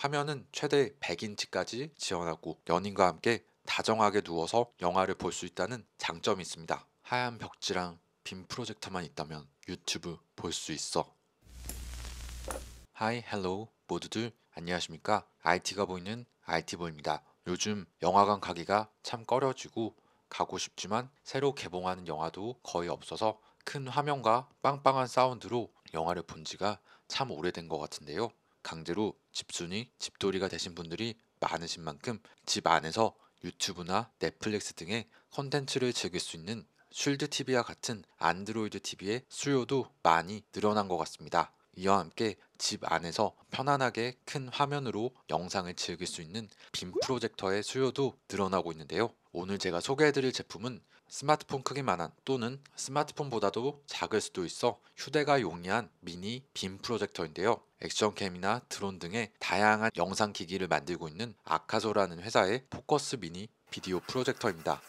화면은 최대 100인치까지 지원하고 연인과 함께 다정하게 누워서 영화를 볼 수 있다는 장점이 있습니다. 하얀 벽지랑 빔 프로젝터만 있다면 유튜브 볼 수 있어. 하이 헬로우 모두들 안녕하십니까? IT가 보이는 IT보입니다. 요즘 영화관 가기가 참 꺼려지고 가고 싶지만 새로 개봉하는 영화도 거의 없어서 큰 화면과 빵빵한 사운드로 영화를 본 지가 참 오래된 것 같은데요. 강제로 집순이, 집돌이가 되신 분들이 많으신 만큼 집 안에서 유튜브나 넷플릭스 등의 컨텐츠를 즐길 수 있는 쉴드 TV와 같은 안드로이드 TV의 수요도 많이 늘어난 것 같습니다. 이와 함께 집 안에서 편안하게 큰 화면으로 영상을 즐길 수 있는 빔 프로젝터의 수요도 늘어나고 있는데요. 오늘 제가 소개해드릴 제품은 스마트폰 크기만한 또는 스마트폰보다도 작을 수도 있어 휴대가 용이한 미니 빔 프로젝터인데요. 액션캠이나 드론 등의 다양한 영상 기기를 만들고 있는 아카소라는 회사의 포커스 미니 비디오 프로젝터입니다.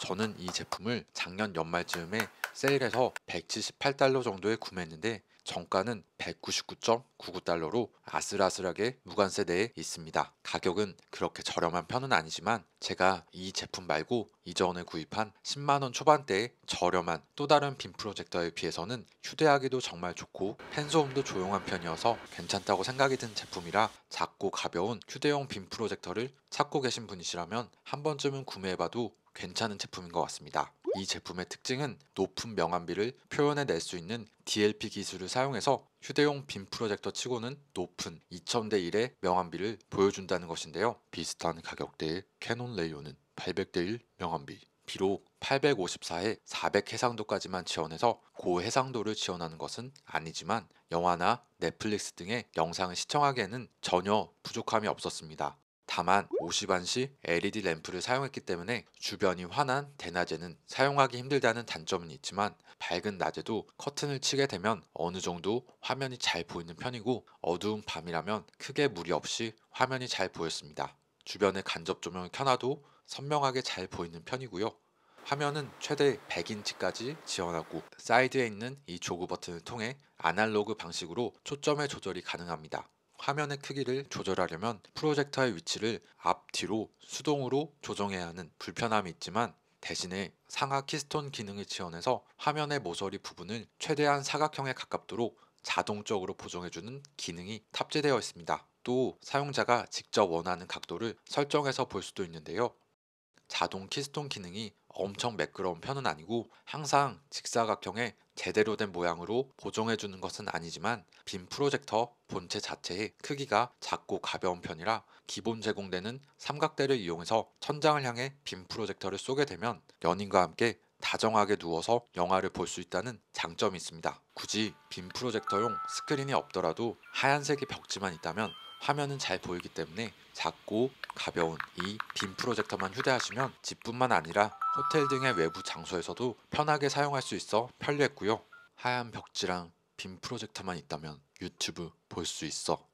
저는 이 제품을 작년 연말쯤에 세일해서 178달러 정도에 구매했는데 정가는 199.99달러로 아슬아슬하게 무관세대에 있습니다. 가격은 그렇게 저렴한 편은 아니지만 제가 이 제품 말고 이전에 구입한 10만원 초반대의 저렴한 또 다른 빔 프로젝터에 비해서는 휴대하기도 정말 좋고 펜소음도 조용한 편이어서 괜찮다고 생각이 든 제품이라 작고 가벼운 휴대용 빔 프로젝터를 찾고 계신 분이시라면 한 번쯤은 구매해봐도 괜찮은 제품인 것 같습니다. 이 제품의 특징은 높은 명암비를 표현해낼 수 있는 DLP 기술을 사용해서 휴대용 빔 프로젝터 치고는 높은 2000대 1의 명암비를 보여준다는 것인데요. 비슷한 가격대의 캐논 레이온은 800대 1 명암비, 비록 854에 400 해상도까지만 지원해서 고해상도를 지원하는 것은 아니지만 영화나 넷플릭스 등의 영상을 시청하기에는 전혀 부족함이 없었습니다. 다만 50안시 LED 램프를 사용했기 때문에 주변이 환한 대낮에는 사용하기 힘들다는 단점은 있지만 밝은 낮에도 커튼을 치게 되면 어느 정도 화면이 잘 보이는 편이고 어두운 밤이라면 크게 무리 없이 화면이 잘 보였습니다. 주변에 간접 조명을 켜놔도 선명하게 잘 보이는 편이고요. 화면은 최대 100인치까지 지원하고 사이드에 있는 이 조그 버튼을 통해 아날로그 방식으로 초점의 조절이 가능합니다. 화면의 크기를 조절하려면 프로젝터의 위치를 앞뒤로 수동으로 조정해야 하는 불편함이 있지만 대신에 상하 키스톤 기능을 지원해서 화면의 모서리 부분을 최대한 사각형에 가깝도록 자동적으로 보정해주는 기능이 탑재되어 있습니다. 또 사용자가 직접 원하는 각도를 설정해서 볼 수도 있는데요. 자동 키스톤 기능이 엄청 매끄러운 편은 아니고 항상 직사각형에 제대로 된 모양으로 보정해주는 것은 아니지만 빔 프로젝터 본체 자체의 크기가 작고 가벼운 편이라 기본 제공되는 삼각대를 이용해서 천장을 향해 빔 프로젝터를 쏘게 되면 연인과 함께 다정하게 누워서 영화를 볼 수 있다는 장점이 있습니다. 굳이 빔 프로젝터용 스크린이 없더라도 하얀색의 벽지만 있다면 화면은 잘 보이기 때문에 작고 가벼운 이 빔 프로젝터만 휴대하시면 집뿐만 아니라 호텔 등의 외부 장소에서도 편하게 사용할 수 있어 편리했고요. 하얀 벽지랑 빔 프로젝터만 있다면 유튜브 볼 수 있어.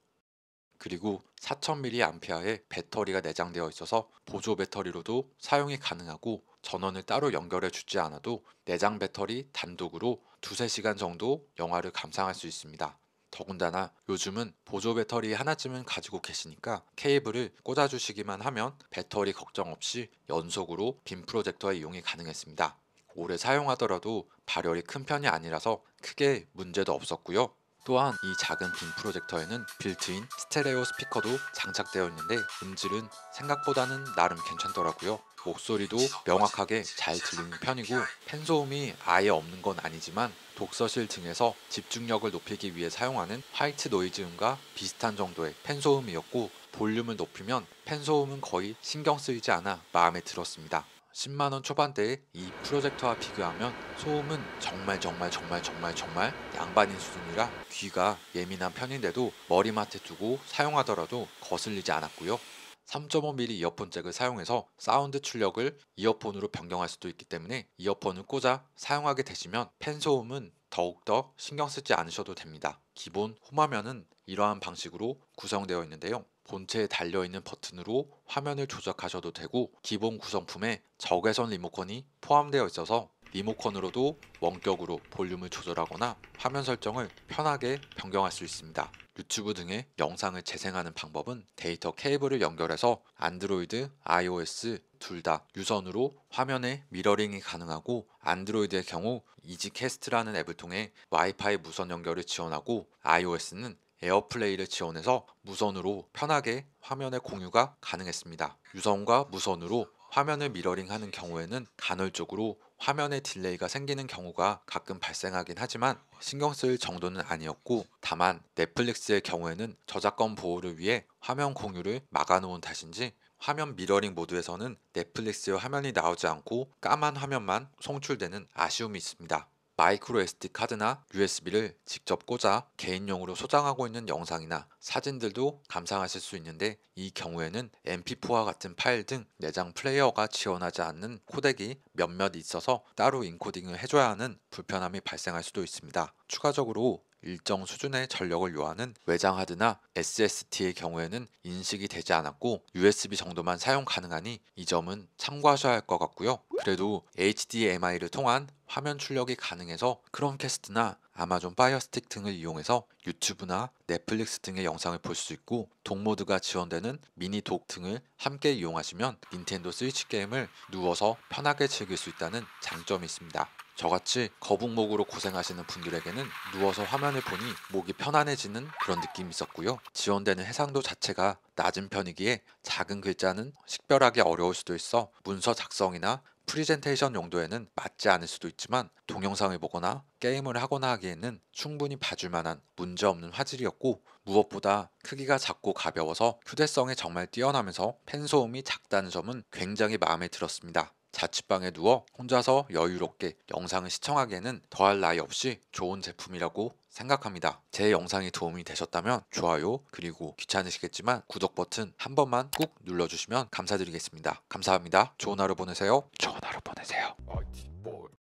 그리고 4000mAh의 배터리가 내장되어 있어서 보조 배터리로도 사용이 가능하고 전원을 따로 연결해 주지 않아도 내장 배터리 단독으로 2 3 시간 정도 영화를 감상할 수 있습니다. 더군다나 요즘은 보조 배터리 하나쯤은 가지고 계시니까 케이블을 꽂아주시기만 하면 배터리 걱정 없이 연속으로 빔 프로젝터의 이용이 가능했습니다. 오래 사용하더라도 발열이 큰 편이 아니라서 크게 문제도 없었고요. 또한 이 작은 빔 프로젝터에는 빌트인 스테레오 스피커도 장착되어 있는데 음질은 생각보다는 나름 괜찮더라고요. 목소리도 명확하게 잘 들리는 편이고 팬소음이 아예 없는 건 아니지만 독서실 등에서 집중력을 높이기 위해 사용하는 화이트 노이즈음과 비슷한 정도의 팬소음이었고 볼륨을 높이면 팬소음은 거의 신경 쓰이지 않아 마음에 들었습니다. 10만원 초반대에 이 프로젝터와 비교하면 소음은 정말 정말 정말 정말 정말 양반인 수준이라 귀가 예민한 편인데도 머리맡에 두고 사용하더라도 거슬리지 않았고요. 3.5mm 이어폰 잭을 사용해서 사운드 출력을 이어폰으로 변경할 수도 있기 때문에 이어폰을 꽂아 사용하게 되시면 팬 소음은 더욱더 신경 쓰지 않으셔도 됩니다. 기본 홈화면은 이러한 방식으로 구성되어 있는데요. 본체에 달려있는 버튼으로 화면을 조작하셔도 되고 기본 구성품에 적외선 리모컨이 포함되어 있어서 리모컨으로도 원격으로 볼륨을 조절하거나 화면 설정을 편하게 변경할 수 있습니다. 유튜브 등의 영상을 재생하는 방법은 데이터 케이블을 연결해서 안드로이드, iOS 둘 다 유선으로 화면에 미러링이 가능하고 안드로이드의 경우 이지캐스트라는 앱을 통해 와이파이 무선 연결을 지원하고 iOS는 에어플레이를 지원해서 무선으로 편하게 화면의 공유가 가능했습니다. 유선과 무선으로 화면을 미러링하는 경우에는 간헐적으로 화면에 딜레이가 생기는 경우가 가끔 발생하긴 하지만 신경 쓸 정도는 아니었고 다만 넷플릭스의 경우에는 저작권 보호를 위해 화면 공유를 막아놓은 탓인지 화면 미러링 모드에서는 넷플릭스의 화면이 나오지 않고 까만 화면만 송출되는 아쉬움이 있습니다. 마이크로 SD 카드나 USB를 직접 꽂아 개인용으로 소장하고 있는 영상이나 사진들도 감상하실 수 있는데 이 경우에는 MP4와 같은 파일 등 내장 플레이어가 지원하지 않는 코덱이 몇몇 있어서 따로 인코딩을 해줘야 하는 불편함이 발생할 수도 있습니다. 추가적으로 일정 수준의 전력을 요하는 외장 하드나 s s t 의 경우에는 인식이 되지 않았고 USB 정도만 사용 가능하니 이 점은 참고하셔야 할 것 같고요. 그래도 HDMI를 통한 화면 출력이 가능해서 크롬캐스트나 아마존 파이어스틱 등을 이용해서 유튜브나 넷플릭스 등의 영상을 볼 수 있고 독모드가 지원되는 미니 독 등을 함께 이용하시면 닌텐도 스위치 게임을 누워서 편하게 즐길 수 있다는 장점이 있습니다. 저같이 거북목으로 고생하시는 분들에게는 누워서 화면을 보니 목이 편안해지는 그런 느낌이 있었고요. 지원되는 해상도 자체가 낮은 편이기에 작은 글자는 식별하기 어려울 수도 있어 문서 작성이나 프리젠테이션 용도에는 맞지 않을 수도 있지만 동영상을 보거나 게임을 하거나 하기에는 충분히 봐줄 만한 문제없는 화질이었고 무엇보다 크기가 작고 가벼워서 휴대성에 정말 뛰어나면서 팬 소음이 작다는 점은 굉장히 마음에 들었습니다. 자취방에 누워 혼자서 여유롭게 영상을 시청하기에는 더할 나위 없이 좋은 제품이라고 생각합니다. 제 영상이 도움이 되셨다면 좋아요 그리고 귀찮으시겠지만 구독 버튼 한 번만 꾹 눌러주시면 감사드리겠습니다. 감사합니다. 좋은 하루 보내세요. 좋은 하루 보내세요. 어,